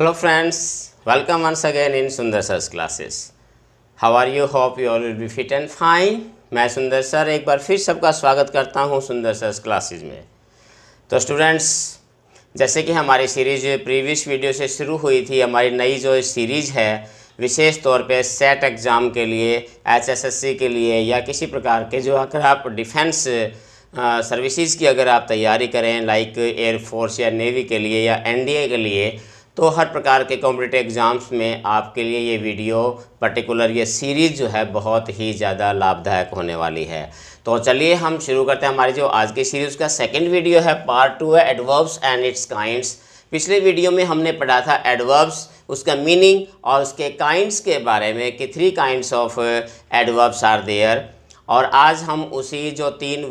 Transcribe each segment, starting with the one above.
hello friends welcome once again in Sundar sir classes how are you hope you all will be fit and fine मैं Sundar sir एक बार फिर सबका स्वागत करता हूं सुंदर सर क्लासेस में तो स्टूडेंट्स जैसे कि हमारी सीरीज प्रीवियस वीडियो से शुरू हुई थी हमारी नई जो सीरीज़ है विशेष तौर पे सेट एग्ज़ाम के लिए एचएसएससी के लिए या किसी प्रकार के जो अगर आप डिफेंस सर्विसेज की अगर आप तैयारी करें लाइक एयरफोर्स या नेवी के लिए या एनडीए के लिए तो हर प्रकार के कॉम्पिटेटिव एग्ज़ाम्स में आपके लिए ये वीडियो पर्टिकुलर ये सीरीज़ जो है बहुत ही ज़्यादा लाभदायक होने वाली है तो चलिए हम शुरू करते हैं हमारी जो आज की सीरीज़ का सेकेंड वीडियो है पार्ट टू है एडवर्ब्स एंड इट्स काइंड्स पिछले वीडियो में हमने पढ़ा था एडवर्ब्स उसका मीनिंग और उसके काइंड्स के बारे में कि three kinds of adverbs are there और आज हम उसी जो तीन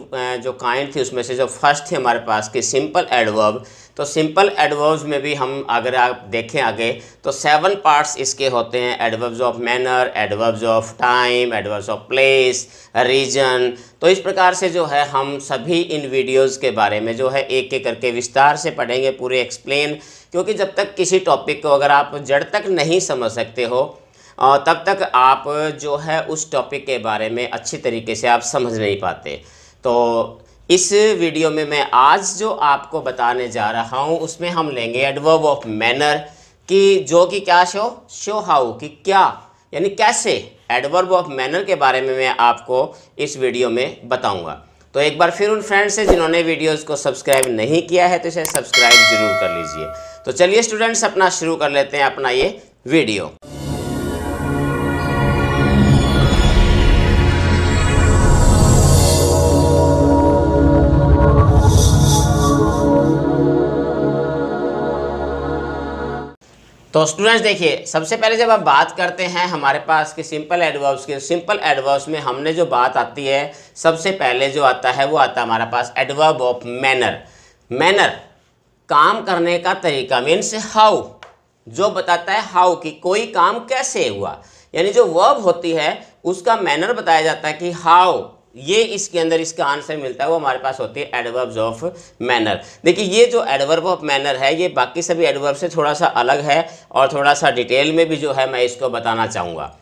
जो काइंड थी उसमें से जो फर्स्ट थे हमारे पास कि सिंपल एडवर्ब तो सिंपल एडवर्ब्स में भी हम अगर आप देखें आगे तो सेवन पार्ट्स इसके होते हैं adverbs of manner adverbs of time adverbs of place reason तो इस प्रकार से जो है हम सभी इन वीडियोस के बारे में जो है एक एक करके विस्तार से पढ़ेंगे पूरे एक्सप्लेन क्योंकि जब तक किसी टॉपिक को अगर आप जड़ तक नहीं समझ सकते हो तब तक आप जो है उस टॉपिक के बारे में अच्छी तरीके से आप समझ नहीं पाते तो इस वीडियो में मैं आज जो आपको बताने जा रहा हूँ उसमें हम लेंगे एडवर्ब ऑफ मैनर कि जो कि क्या शो शो हाउ कि क्या यानी कैसे एडवर्ब ऑफ मैनर के बारे में मैं आपको इस वीडियो में बताऊंगा तो एक बार फिर उन फ्रेंड्स से जिन्होंने वीडियोस को सब्सक्राइब नहीं किया है तो इसे सब्सक्राइब जरूर कर लीजिए तो चलिए स्टूडेंट्स अपना शुरू कर लेते हैं अपना ये वीडियो तो स्टूडेंट्स देखिए सबसे पहले जब हम बात करते हैं हमारे पास के सिंपल एडवर्ब्स के सिंपल एडवर्ब्स में हमने जो बात आती है सबसे पहले जो आता है वो आता है हमारे पास एडवर्ब ऑफ मैनर मैनर काम करने का तरीका मीन्स हाउ जो बताता है हाउ कि कोई काम कैसे हुआ यानी जो वर्ब होती है उसका मैनर बताया जाता है कि हाउ ये इसके अंदर इसका आंसर मिलता है वो हमारे पास होती है एडवर्ब्स ऑफ मैनर देखिए ये जो एडवर्ब ऑफ मैनर है ये बाकी सभी एडवर्ब से थोड़ा सा अलग है और थोड़ा सा डिटेल में भी जो है मैं इसको बताना चाहूँगा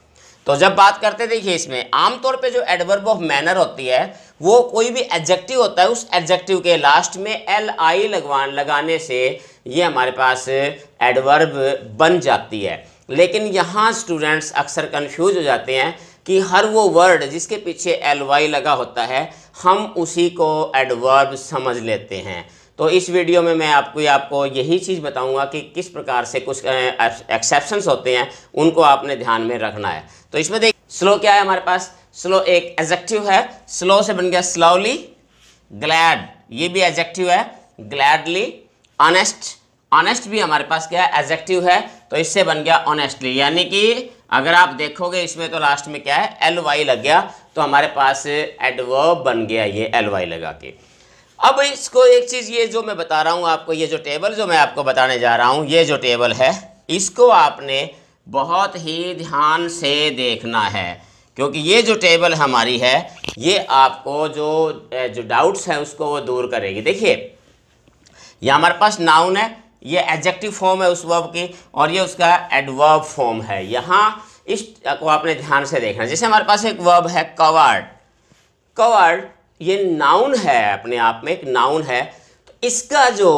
तो जब बात करते देखिए इसमें आमतौर पे जो एडवर्ब ऑफ मैनर होती है वो कोई भी एडजेक्टिव होता है उस एडजेक्टिव के लास्ट में एल आई लगवान लगाने से ये हमारे पास एडवर्ब बन जाती है लेकिन यहाँ स्टूडेंट्स अक्सर कन्फ्यूज हो जाते हैं कि हर वो वर्ड जिसके पीछे एल वाई लगा होता है हम उसी को एडवर्ब समझ लेते हैं तो इस वीडियो में मैं आपको आपको यही चीज़ बताऊंगा कि किस प्रकार से कुछ एक्सेप्शंस होते हैं उनको आपने ध्यान में रखना है तो इसमें देख स्लो क्या है हमारे पास स्लो एक एजेक्टिव है स्लो से बन गया स्लोली ग्लैड ये भी एजेक्टिव है ग्लैडली ऑनेस्ट ऑनेस्ट भी हमारे पास क्या है एजेक्टिव है तो इससे बन गया ऑनेस्टली यानी कि अगर आप देखोगे इसमें तो लास्ट में क्या है एल वाई लग गया तो हमारे पास एडवर्ब बन गया ये एल वाई लगा के अब इसको एक चीज़ ये जो मैं बता रहा हूँ आपको ये जो टेबल जो मैं आपको बताने जा रहा हूँ ये जो टेबल है इसको आपने बहुत ही ध्यान से देखना है क्योंकि ये जो टेबल हमारी है ये आपको जो जो डाउट्स हैं उसको वो दूर करेगी देखिए ये हमारे पास नाउन है ये एडजेक्टिव फॉर्म है उस वर्ब की और ये उसका एडवर्ब फॉर्म है यहाँ इस को आपने ध्यान से देखना जैसे हमारे पास एक वर्ब है कवर्ड कवर्ड ये नाउन है अपने आप में एक नाउन है तो इसका जो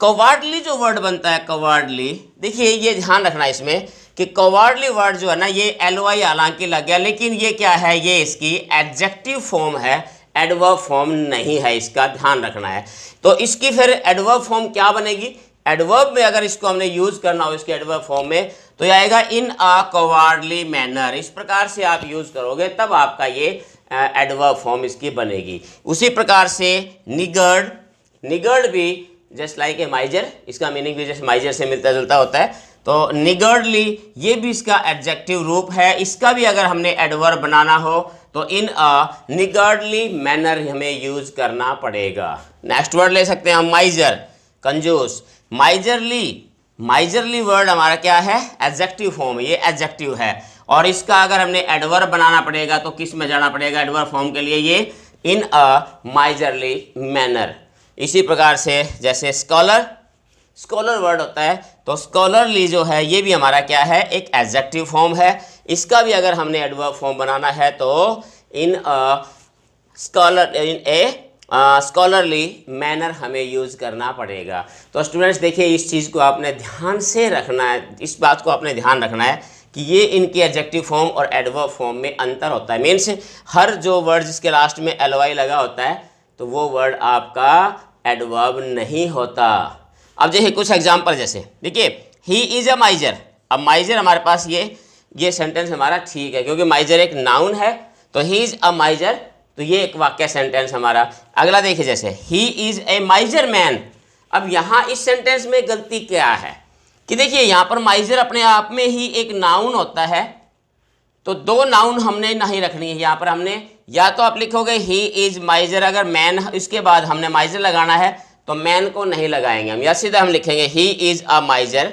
कवर्डली जो वर्ड बनता है कवर्डली देखिए ये ध्यान रखना इसमें कि कवार्डली वर्ड जो है ना ये एल वाई हालांकि लग गया लेकिन ये क्या है ये इसकी एडजेक्टिव फॉर्म है एडवर्ब फॉर्म नहीं है इसका ध्यान रखना है तो इसकी फिर एडवर्ब फॉर्म क्या बनेगी एडवर्ब में अगर इसको हमने यूज करना हो इसके एडवर्ब फॉर्म में तो यह आएगा इन अ कवार्डली मैनर इस प्रकार से आप यूज करोगे तब आपका ये एडवर्ब फॉर्म इसकी बनेगी उसी प्रकार से निगर्ड निगर्ड भी जस्ट लाइक ए माइजर इसका मीनिंग भी जैसे माइजर से मिलता जुलता होता है तो निगर्डली ये भी इसका एडजेक्टिव रूप है इसका भी अगर हमने एडवर्ब बनाना हो तो इन अ निगर्डली मैनर हमें यूज करना पड़ेगा नेक्स्ट वर्ड ले सकते हैं हम माइजर कंजूस माइजरली माइजरली वर्ड हमारा क्या है एडजेक्टिव फॉर्म ये एडजेक्टिव है और इसका अगर हमने एडवर्ब बनाना पड़ेगा तो किस में जाना पड़ेगा एडवर्ब फॉर्म के लिए ये इन अ माइजरली मैनर इसी प्रकार से जैसे स्कॉलर स्कॉलर वर्ड होता है तो स्कॉलरली जो है ये भी हमारा क्या है एक एडजेक्टिव फॉर्म है इसका भी अगर हमने एडवर्ब फॉर्म बनाना है तो in a scholar in a scholarly manner हमें यूज़ करना पड़ेगा तो स्टूडेंट्स देखिए इस चीज़ को आपने ध्यान से रखना है इस बात को आपने ध्यान रखना है कि ये इनके एडजेक्टिव फॉर्म और एडवर्ब फॉर्म में अंतर होता है मीन्स हर जो वर्ड जिसके लास्ट में एल लगा होता है तो वो वर्ड आपका एडवर्ब नहीं होता अब जैसे कुछ एग्जाम्पल जैसे देखिए ही इज़ अ माइजर अब माइजर हमारे पास ये ये सेंटेंस हमारा ठीक है क्योंकि माइजर एक नाउन है तो ही इज़ अ माइजर तो ये एक वाक्य सेंटेंस हमारा अगला देखिए जैसे ही इज़ ए माइजर मैन अब यहाँ इस सेंटेंस में गलती क्या है कि देखिए यहाँ पर माइजर अपने आप में ही एक नाउन होता है तो दो नाउन हमने नहीं रखनी है यहाँ पर हमने या तो आप लिखोगे ही इज़ माइजर अगर मैन इसके बाद हमने माइजर लगाना है तो मैन को नहीं लगाएंगे हम या सीधा हम लिखेंगे ही इज़ अ माइजर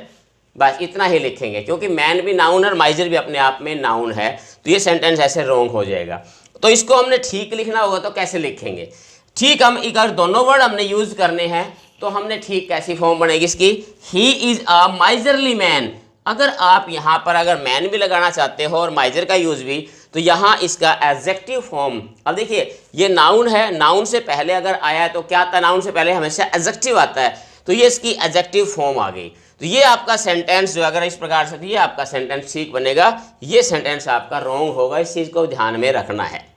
बस इतना ही लिखेंगे क्योंकि मैन भी नाउन और माइजर भी अपने आप में नाउन है तो ये सेंटेंस ऐसे रोंग हो जाएगा तो इसको हमने ठीक लिखना होगा तो कैसे लिखेंगे ठीक हम अगर दोनों वर्ड हमने यूज करने हैं तो हमने ठीक कैसी फॉर्म बनेगी इसकी he is a miserly man अगर आप यहाँ पर अगर मैन भी लगाना चाहते हो और माइजर का यूज़ भी तो यहाँ इसका एग्जेक्टिव फॉर्म अब देखिए ये नाउन है नाउन से पहले अगर आया है तो क्या आता है नाउन से पहले हमेशा एग्जेक्टिव आता है तो ये इसकी एग्जेक्टिव फॉर्म आ गई तो ये आपका सेंटेंस जो अगर इस प्रकार से तो ये आपका सेंटेंस ठीक बनेगा ये सेंटेंस आपका रॉन्ग होगा इस चीज़ को ध्यान में रखना है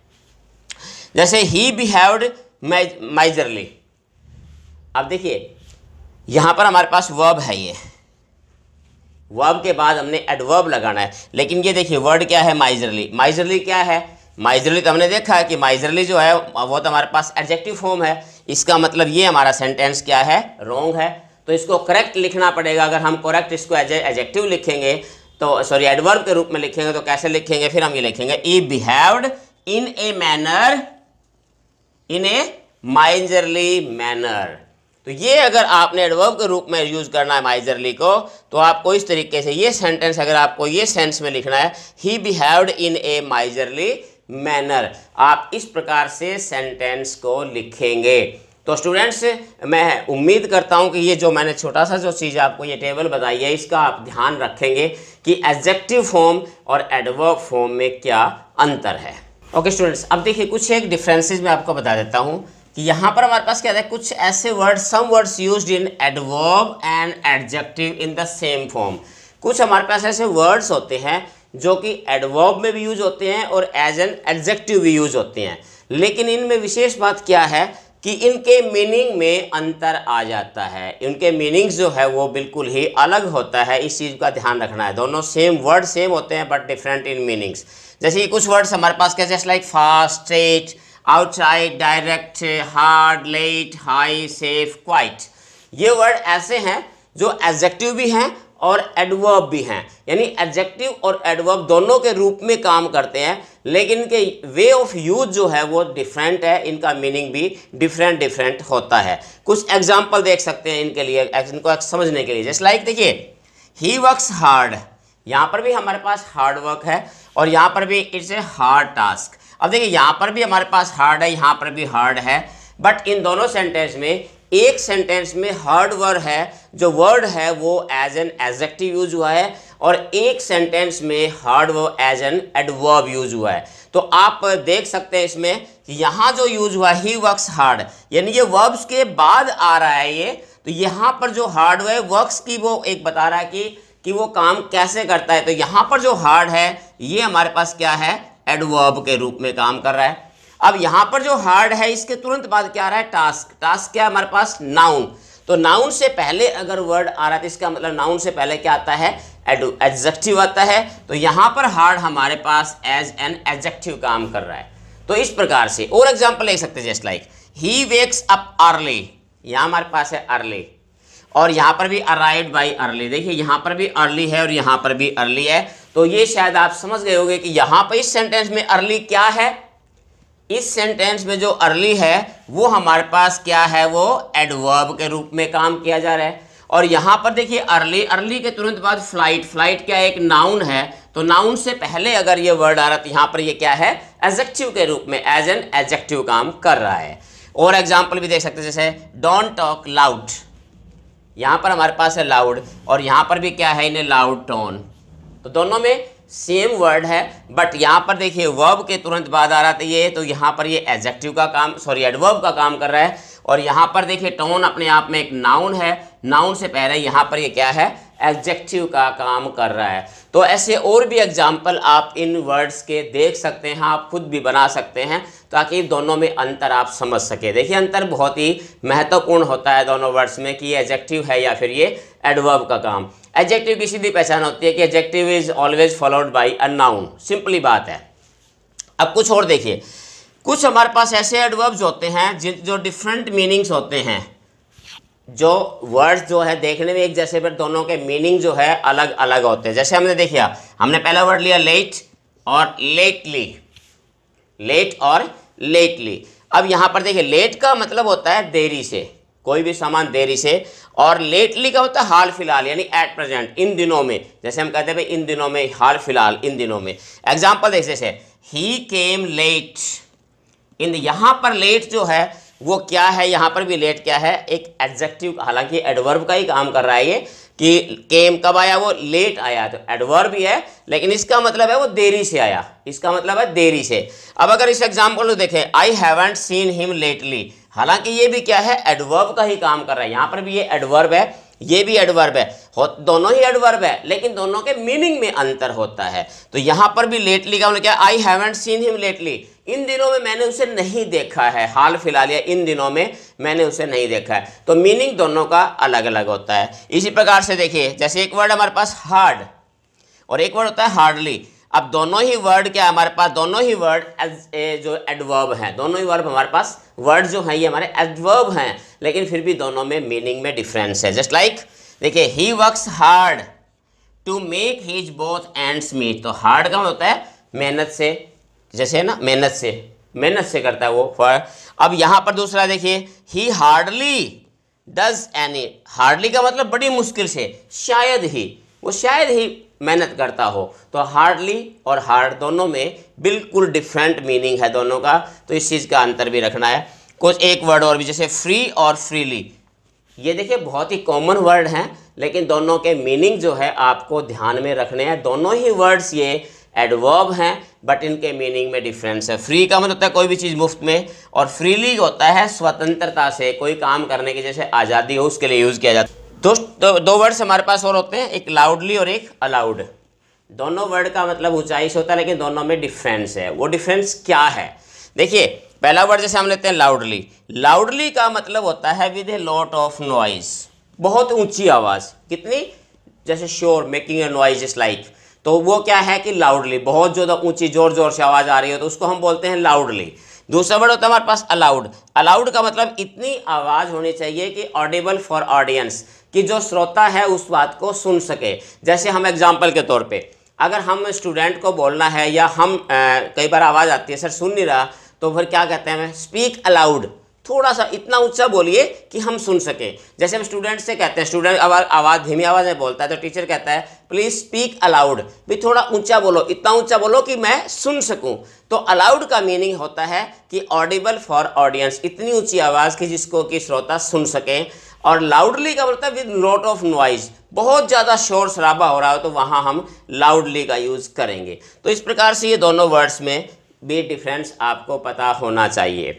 जैसे ही बिहेव्ड माइजरली अब देखिए यहाँ पर हमारे पास वर्ब है ये वर्ब के बाद हमने एडवर्ब लगाना है लेकिन ये देखिए वर्ड क्या है माइजरली माइजरली क्या है माइजरली तो हमने देखा कि माइजरली जो है वो तो हमारे पास एडजेक्टिव फॉर्म है इसका मतलब ये हमारा सेंटेंस क्या है रॉन्ग है तो इसको करेक्ट लिखना पड़ेगा अगर हम करेक्ट इसको एज एजेक्टिव लिखेंगे तो सॉरी एडवर्ब के रूप में लिखेंगे तो कैसे लिखेंगे फिर हम ये लिखेंगे he behaved in a manner in a miserly manner तो ये अगर आपने एडवर्ब के रूप में यूज़ करना है माइजरली को तो आपको इस तरीके से ये सेंटेंस अगर आपको ये सेंस में लिखना है he behaved in a miserly manner आप इस प्रकार से सेंटेंस को लिखेंगे तो स्टूडेंट्स मैं उम्मीद करता हूं कि ये जो मैंने छोटा सा जो चीज़ आपको ये टेबल बताई है इसका आप ध्यान रखेंगे कि एग्जेक्टिव फॉर्म और एडवर्ब फॉर्म में क्या अंतर है ओके स्टूडेंट्स अब देखिए कुछ एक डिफ्रेंसेज मैं आपको बता देता हूँ कि यहाँ पर हमारे पास क्या है कुछ ऐसे word some words use in adverb and adjective in the same form कुछ हमारे पास ऐसे वर्ड्स होते हैं जो कि एडवर्ब में भी यूज होते हैं और एज एन एडजेक्टिव भी यूज होते हैं लेकिन इनमें विशेष बात क्या है कि इनके मीनिंग में अंतर आ जाता है इनके मीनिंग्स जो है वो बिल्कुल ही अलग होता है इस चीज़ का ध्यान रखना है दोनों सेम वर्ड सेम होते हैं बट डिफरेंट इन मीनिंग्स जैसे कि कुछ वर्ड्स हमारे पास कैसे just like fast straight outside direct hard late high safe quite ये वर्ड ऐसे हैं जो एडजेक्टिव भी हैं और एडवर्ब भी हैं यानी एडजेक्टिव और एडवर्ब दोनों के रूप में काम करते हैं लेकिन इनके वे ऑफ यूज जो है वो डिफरेंट है इनका मीनिंग भी डिफरेंट डिफरेंट होता है कुछ एग्जाम्पल देख सकते हैं इनके लिए इनको समझने के लिए जैसे लाइक देखिए ही वर्क्स हार्ड यहाँ पर भी हमारे पास हार्ड वर्क है और यहाँ पर भी इट्स ए हार्ड टास्क अब देखिए यहाँ पर भी हमारे पास हार्ड है यहाँ पर भी हार्ड है बट इन दोनों सेंटेंस में एक सेंटेंस में हार्ड वर्ड है जो वर्ड है वो एज एन एजेक्टिव यूज हुआ है और एक सेंटेंस में hard word as an adverb use हुआ है तो आप देख सकते हैं इसमें यहाँ जो यूज हुआ ही वर्क्स हार्ड यानी ये वर्ब्स के बाद आ रहा है ये तो यहाँ पर जो हार्ड है वर्क्स की वो एक बता रहा है कि कि वो काम कैसे करता है तो यहाँ पर जो हार्ड है ये हमारे पास क्या है एडवर्ब के रूप में काम कर रहा है अब यहाँ पर जो हार्ड है इसके तुरंत बाद क्या आ रहा है टास्क टास्क क्या है हमारे पास नाउन तो नाउन से पहले अगर वर्ड आ रहा है तो इसका मतलब नाउन से पहले क्या आता है एडजेक्टिव आता है तो यहाँ पर हार्ड हमारे पास एज एन एडजेक्टिव काम कर रहा है तो इस प्रकार से और एग्जाम्पल ले सकते हैं just like he wakes up early यहाँ हमारे पास है अर्ली और यहाँ पर भी अराइड बाई अर्ली देखिए यहाँ पर भी अर्ली है और यहाँ पर भी अर्ली है तो ये शायद आप समझ गए होंगे कि यहाँ पर इस सेंटेंस में अर्ली क्या है इस सेंटेंस में जो अर्ली है वो हमारे पास क्या है वो एडवर्ब के रूप में काम किया जा रहा है और यहाँ पर देखिए अर्ली अर्ली के तुरंत बाद फ्लाइट फ्लाइट क्या एक नाउन है तो नाउन से पहले अगर ये वर्ड आ रहा तो यहाँ पर ये क्या है एजेक्टिव के रूप में एज एन एजेक्टिव काम कर रहा है और एग्जाम्पल भी देख सकते हैं जैसे डोंट टॉक लाउड यहाँ पर हमारे पास है लाउड और यहाँ पर भी क्या है इन्हें लाउड टोन तो दोनों में सेम वर्ड है बट यहाँ पर देखिए वर्ब के तुरंत बाद आ रहा था तो ये तो यहाँ पर ये एडजेक्टिव का काम सॉरी एडवर्ब का काम कर रहा है और यहाँ पर देखिए टोन अपने आप में एक नाउन है नाउन से पहले यहाँ पर ये क्या है एग्जेक्टिव का काम कर रहा है तो ऐसे और भी एग्जाम्पल आप इन वर्ड्स के देख सकते हैं आप खुद भी बना सकते हैं ताकि दोनों में अंतर आप समझ सके देखिए अंतर बहुत ही महत्वपूर्ण होता है दोनों वर्ड्स में कि ये एजेक्टिव है या फिर ये एडवर्ब का काम एजेक्टिव की सीधी पहचान होती है कि adjective is always followed by a noun simply बात है अब कुछ और देखिए कुछ हमारे पास ऐसे एडवर्ब्स होते हैं जिन जो डिफरेंट मीनिंग्स होते हैं जो वर्ड्स जो है देखने में एक जैसे पर दोनों के मीनिंग जो है अलग अलग होते हैं जैसे हमने देखिया हमने पहला वर्ड लिया लेट और लेटली लेट और लेटली अब यहाँ पर देखिए लेट का मतलब होता है देरी से कोई भी सामान देरी से और लेटली का होता है हाल फिलहाल यानी एट प्रेजेंट इन दिनों में जैसे हम कहते हैं इन दिनों में हाल फिलहाल इन दिनों में एग्जाम्पल देखिए जैसे ही केम लेट इन यहां पर लेट जो है वो क्या है यहाँ पर भी लेट क्या है एक एडजेक्टिव हालांकि एडवर्ब का ही काम कर रहा है ये कि केम कब आया वो लेट आया तो एडवर्ब ही है लेकिन इसका मतलब है वो देरी से आया इसका मतलब है देरी से अब अगर इस एग्जाम्पल को देखें I haven't seen him lately हालांकि ये भी क्या है एडवर्ब का ही काम कर रहा है यहाँ पर भी ये एडवर्ब है ये भी एडवर्ब है दोनों ही एडवर्ब है लेकिन दोनों के मीनिंग में अंतर होता है तो यहाँ पर भी लेटली का उन्होंने क्या I haven't seen him lately इन दिनों में मैंने उसे नहीं देखा है हाल फिलहाल या इन दिनों में मैंने उसे नहीं देखा है तो मीनिंग दोनों का अलग अलग होता है इसी प्रकार से देखिए जैसे एक वर्ड हमारे पास हार्ड और एक वर्ड होता है हार्डली अब दोनों ही वर्ड क्या हमारे पास दोनों ही वर्ड एज ए जो एडवर्ब है दोनों ही वर्ब हमारे पास वर्ड जो हैं ये हमारे एडवर्ब हैं लेकिन फिर भी दोनों में मीनिंग में डिफरेंस है जस्ट लाइक देखिए he works hard to make his both ends meet तो हार्ड का होता है मेहनत से जैसे ना मेहनत से मेहनत से करता है वो फॉर अब यहाँ पर दूसरा देखिए he hardly does any hardly का मतलब बड़ी मुश्किल से शायद ही वो शायद ही मेहनत करता हो तो हार्डली और हार्ड दोनों में बिल्कुल डिफरेंट मीनिंग है दोनों का तो इस चीज़ का अंतर भी रखना है कुछ एक वर्ड और भी जैसे फ्री और फ्रीली ये देखिए बहुत ही कॉमन वर्ड हैं लेकिन दोनों के मीनिंग जो है आपको ध्यान में रखने हैं दोनों ही वर्ड्स ये एडवर्ब हैं बट इनके मीनिंग में डिफरेंस है फ्री का मतलब होता है कोई भी चीज़ मुफ्त में और फ्रीली होता है स्वतंत्रता से कोई काम करने की जैसे आज़ादी हो उसके लिए यूज़ किया जाता है दोस्त दो, दो वर्ड्स हमारे पास और होते हैं एक लाउडली और एक अलाउड दोनों वर्ड का मतलब से होता है लेकिन दोनों में डिफरेंस है वो डिफरेंस क्या है देखिए पहला वर्ड जैसे हम लेते हैं लाउडली लाउडली का मतलब होता है with a lot of noise बहुत ऊंची आवाज़ कितनी जैसे sure making a noise is like तो वो क्या है कि लाउडली बहुत ज़्यादा ऊंची जोर जोर से आवाज़ आ रही हो तो उसको हम बोलते हैं लाउडली दूसरा वर्ड होता है हमारे पास अलाउड अलाउड का मतलब इतनी आवाज़ होनी चाहिए कि ऑडिबल फॉर ऑडियंस कि जो श्रोता है उस बात को सुन सके जैसे हम एग्जाम्पल के तौर पर अगर हम स्टूडेंट को बोलना है या हम आ, कई बार आवाज़ आती है सर सुन नहीं रहा तो फिर क्या कहते हैं स्पीक अलाउड थोड़ा सा इतना ऊंचा बोलिए कि हम सुन सकें जैसे हम स्टूडेंट से कहते हैं स्टूडेंट आवाज़ आवाज़ धीमी आवाज़ में बोलता है तो टीचर कहता है प्लीज़ स्पीक अलाउड भी थोड़ा ऊंचा बोलो इतना ऊंचा बोलो कि मैं सुन सकूं तो अलाउड का मीनिंग होता है कि ऑडिबल फॉर ऑडियंस इतनी ऊंची आवाज़ की जिसको कि श्रोता सुन सकें और लाउडली का मतलब विद लॉट ऑफ नॉइज बहुत ज़्यादा शोर शराबा हो रहा हो तो वहाँ हम लाउडली का यूज़ करेंगे तो इस प्रकार से ये दोनों वर्ड्स में भी डिफरेंस आपको पता होना चाहिए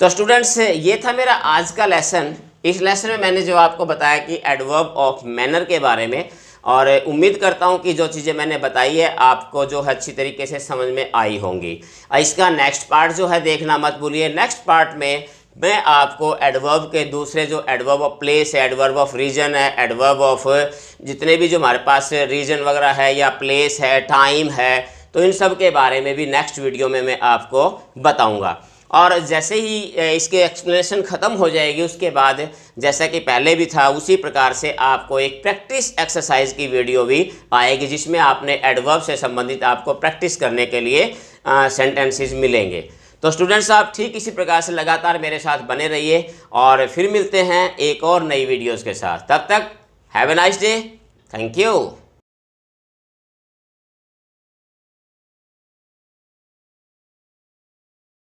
तो स्टूडेंट्स ये था मेरा आज का लेसन इस लेसन में मैंने जो आपको बताया कि एडवर्ब ऑफ मैनर के बारे में और उम्मीद करता हूँ कि जो चीज़ें मैंने बताई है आपको जो है अच्छी तरीके से समझ में आई होंगी इसका नेक्स्ट पार्ट जो है देखना मत भूलिए नेक्स्ट पार्ट में मैं आपको एडवर्ब के दूसरे जो एडवर्ब ऑफ प्लेस है एडवर्ब ऑफ रीजन है एडवर्ब ऑफ जितने भी जो हमारे पास रीजन वगैरह है या प्लेस है टाइम है तो इन सब के बारे में भी नेक्स्ट वीडियो में मैं आपको बताऊंगा और जैसे ही इसके एक्सप्लेनेशन ख़त्म हो जाएगी उसके बाद जैसा कि पहले भी था उसी प्रकार से आपको एक प्रैक्टिस एक्सरसाइज की वीडियो भी आएगी जिसमें आपने एडवर्ब से संबंधित आपको प्रैक्टिस करने के लिए सेंटेंसेस मिलेंगे तो स्टूडेंट्स आप ठीक इसी प्रकार से लगातार मेरे साथ बने रहिए और फिर मिलते हैं एक और नई वीडियोज़ के साथ तब तक have a nice day thank you